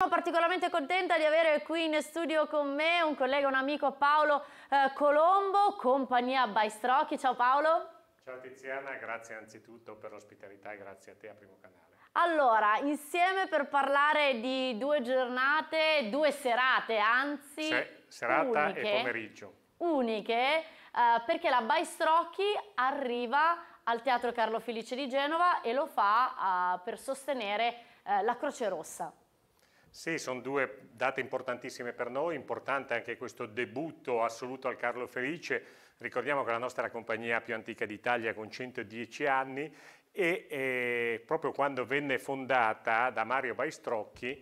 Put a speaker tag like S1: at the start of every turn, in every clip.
S1: Sono particolarmente contenta di avere qui in studio con me un collega, un amico Paolo eh, Colombo, compagnia by Strocchi. Ciao Paolo.
S2: Ciao Tiziana, grazie anzitutto per l'ospitalità e grazie a te a Primo Canale.
S1: Allora, insieme per parlare di due giornate, due serate anzi. Se, serata uniche, e pomeriggio. Uniche, eh, perché la by Strocchi arriva al Teatro Carlo Felice di Genova e lo fa eh, per sostenere eh, la Croce Rossa.
S2: Sì, sono due date importantissime per noi, importante anche questo debutto assoluto al Carlo Felice, ricordiamo che la nostra è la compagnia più antica d'Italia con 110 anni e eh, proprio quando venne fondata da Mario Baistrocchi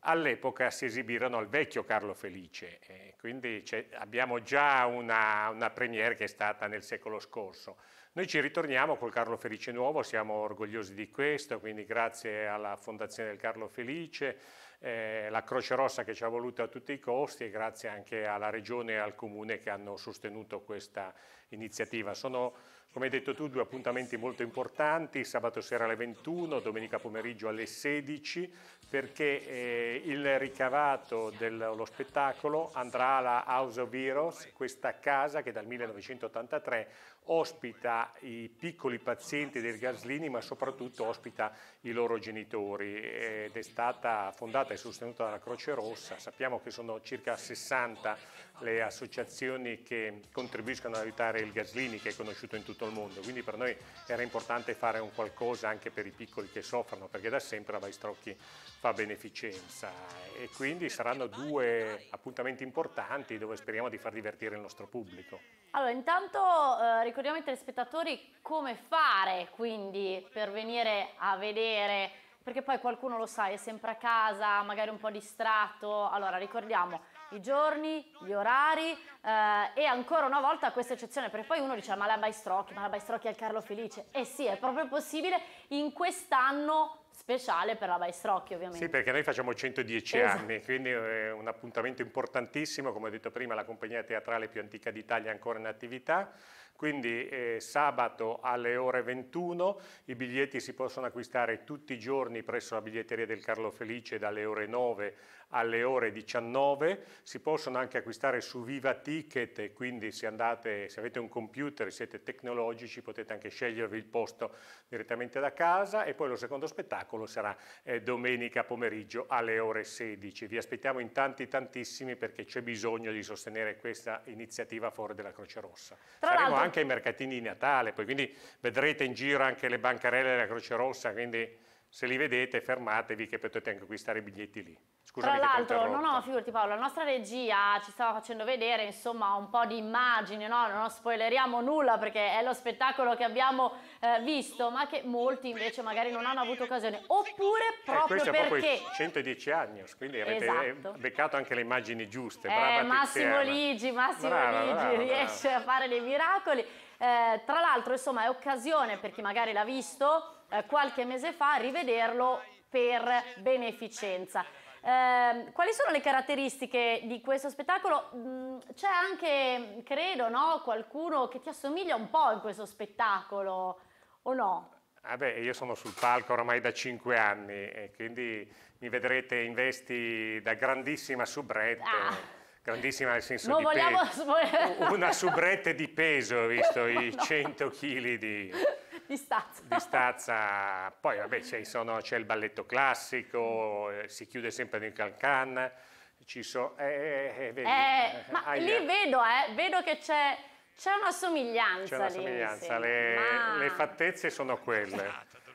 S2: all'epoca si esibirono al vecchio Carlo Felice, eh, quindi abbiamo già una, una premiere che è stata nel secolo scorso. Noi ci ritorniamo col Carlo Felice Nuovo, siamo orgogliosi di questo, quindi grazie alla Fondazione del Carlo Felice, eh, la Croce Rossa che ci ha voluto a tutti i costi e grazie anche alla Regione e al Comune che hanno sostenuto questa iniziativa. Sono, come hai detto tu, due appuntamenti molto importanti, sabato sera alle 21, domenica pomeriggio alle 16, perché eh, il ricavato dello spettacolo andrà alla House of Heroes, questa casa che dal 1983 ospita i piccoli pazienti del Gaslini, ma soprattutto ospita i loro genitori ed è stata fondata supportata e sostenuta dalla Croce Rossa, sappiamo che sono circa 60 le associazioni che contribuiscono ad aiutare il Gaslini che è conosciuto in tutto il mondo, quindi per noi era importante fare un qualcosa anche per i piccoli che soffrono perché da sempre la Vaistrocchi fa beneficenza e quindi saranno due appuntamenti importanti dove speriamo di far divertire il nostro pubblico.
S1: Allora intanto eh, ricordiamo ai telespettatori come fare quindi per venire a vedere perché poi qualcuno lo sa, è sempre a casa, magari un po' distratto. Allora ricordiamo i giorni, gli orari eh, e ancora una volta questa eccezione, perché poi uno dice ah, ma la Baistrocchi, ma la Baistrocchi è il Carlo Felice. Eh sì, è proprio possibile in quest'anno speciale per la Baistrocchi ovviamente. Sì,
S2: perché noi facciamo 110 esatto. anni, quindi è eh, un appuntamento importantissimo, come ho detto prima, la compagnia teatrale più antica d'Italia ancora in attività. Quindi eh, sabato alle ore 21 i biglietti si possono acquistare tutti i giorni presso la biglietteria del Carlo Felice dalle ore 9 alle ore 19, si possono anche acquistare su Viva Ticket quindi se, andate, se avete un computer, siete tecnologici, potete anche scegliervi il posto direttamente da casa e poi lo secondo spettacolo sarà eh, domenica pomeriggio alle ore 16. Vi aspettiamo in tanti tantissimi perché c'è bisogno di sostenere questa iniziativa fuori della Croce Rossa. Tra Saremo anche ai mercatini di Natale, poi quindi vedrete in giro anche le bancarelle della Croce Rossa, quindi se li vedete fermatevi che potete anche acquistare i biglietti lì. Scusami Tra l'altro, no, no,
S1: figurati Paolo, la nostra regia ci stava facendo vedere insomma un po' di immagini, no? non spoileriamo nulla perché è lo spettacolo che abbiamo eh, visto, ma che molti invece magari non hanno avuto occasione, oppure eh, proprio eh, perché... Proprio
S2: 110 anni, quindi avete eh, esatto. beccato anche le immagini giuste, eh, brava eh, Massimo Ligi,
S1: Massimo brava, Ligi brava, riesce brava. a fare dei miracoli. Eh, tra l'altro, insomma, è occasione per chi magari l'ha visto eh, qualche mese fa rivederlo per beneficenza. Ehm, quali sono le caratteristiche di questo spettacolo? Mm, c'è anche, credo, no, qualcuno che ti assomiglia un po' in questo spettacolo, o no?
S2: Ah io sono sul palco ormai da cinque anni e quindi mi vedrete in vesti da grandissima subrette. Ah. Grandissima nel senso non di vogliamo...
S1: peso. Una subrette
S2: di peso, visto no. i 100 kg di, di stazza. Di stazza. Poi vabbè, c'è, il balletto classico, eh, si chiude sempre nel cancan. Ci so, eh, eh, eh vedi, ma lì
S1: vedo, vedo che c'è, una somiglianza. C'è una somiglianza, lì, le, ma... le,
S2: fattezze sono quelle.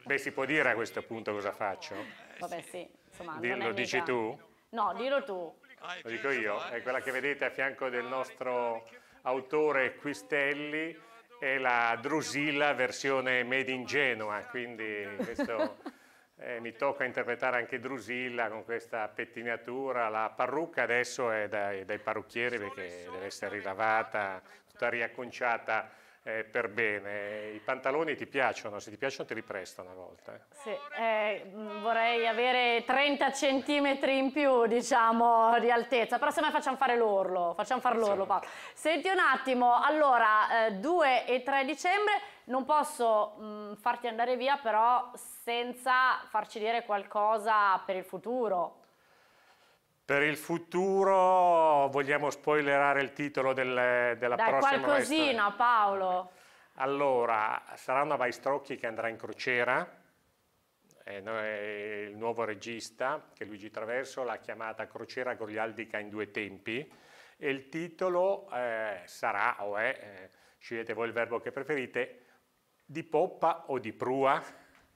S2: Beh, si può dire a questo punto cosa faccio?
S1: Vabbè, sì, insomma, Dillo, lo mica... dici tu? No, dillo tu.
S2: Lo dico io, è quella che vedete a fianco del nostro autore Quistelli è la Drusilla versione made in Genoa, quindi questo, eh, mi tocca interpretare anche Drusilla con questa pettinatura, la parrucca adesso è dai, dai parrucchieri perché deve essere rilavata, tutta riacconciata eh, per bene. I pantaloni ti piacciono, se ti piacciono te li prestano a volte. Eh.
S1: Sì, eh, mm, vorrei avere 30 centimetri in più, diciamo, di altezza, però se no facciamo fare l'orlo, facciamo far l'orlo sì. Senti un attimo, allora, eh, 2 e 3 dicembre, non posso mh, mm, farti andare via però senza farci dire qualcosa per il futuro,
S2: per il futuro vogliamo spoilerare il titolo del, della Dai, prossima qualcosina
S1: maestra. Paolo.
S2: Allora, sarà una Vaistrocchi che andrà in crociera. Eh, il nuovo regista, che è Luigi Traverso, l'ha chiamata Crociera Gorialdica in due tempi. E il titolo eh, sarà, o è, eh, scegliete voi il verbo che preferite, di poppa o di prua.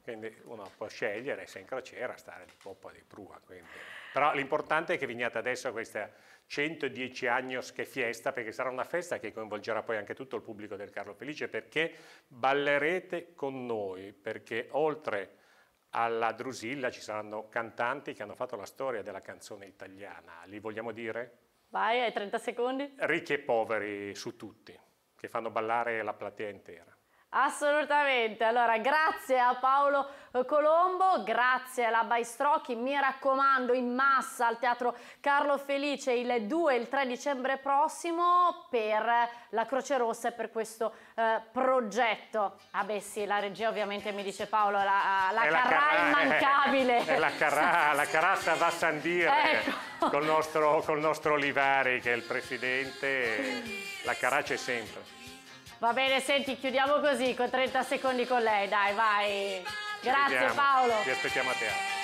S2: Quindi uno può scegliere se è in crociera stare di poppa o di prua. Quindi. Però l'importante è che veniate adesso a questa 110 Agnos che fiesta, perché sarà una festa che coinvolgerà poi anche tutto il pubblico del Carlo Felice, perché ballerete con noi, perché oltre alla Drusilla ci saranno cantanti che hanno fatto la storia della canzone italiana. Li vogliamo dire?
S1: Vai, hai 30 secondi.
S2: Ricchi e poveri su tutti, che fanno ballare la platea intera.
S1: Assolutamente, allora grazie a Paolo eh, Colombo, grazie alla Baistrocchi, mi raccomando in massa al Teatro Carlo Felice il 2 e il 3 dicembre prossimo per la Croce Rossa e per questo eh, progetto. Ah beh sì, la regia ovviamente mi dice Paolo, la, la è carrà, carrà eh. immancabile. È, è la carrà,
S2: la carrà va a sandire ecco. col, nostro, col nostro Olivari che è il presidente, la carrà c'è sempre.
S1: Va bene, senti, chiudiamo così con 30 secondi con lei, dai, vai.
S2: Grazie Paolo. Ti aspettiamo a te.